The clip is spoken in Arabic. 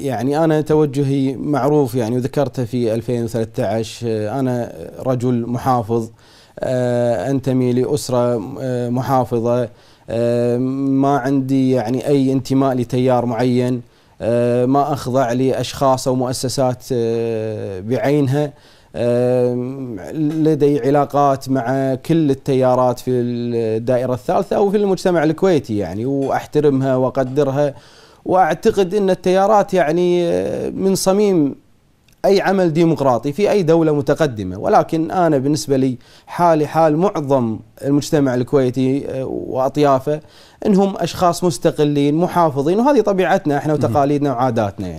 يعني انا توجهي معروف يعني وذكرته في 2013 انا رجل محافظ آه، انتمي لاسره آه، محافظه آه، ما عندي يعني اي انتماء لتيار معين ما اخضع لاشخاص او مؤسسات بعينها لدي علاقات مع كل التيارات في الدائره الثالثه او في المجتمع الكويتي يعني واحترمها واقدرها واعتقد ان التيارات يعني آه، من صميم اي عمل ديمقراطي في اي دوله متقدمه ولكن انا بالنسبه لي حالي حال معظم المجتمع الكويتي آه، واطيافه انهم اشخاص مستقلين محافظين وهذه طبيعتنا احنا وتقاليدنا وعاداتنا يعني.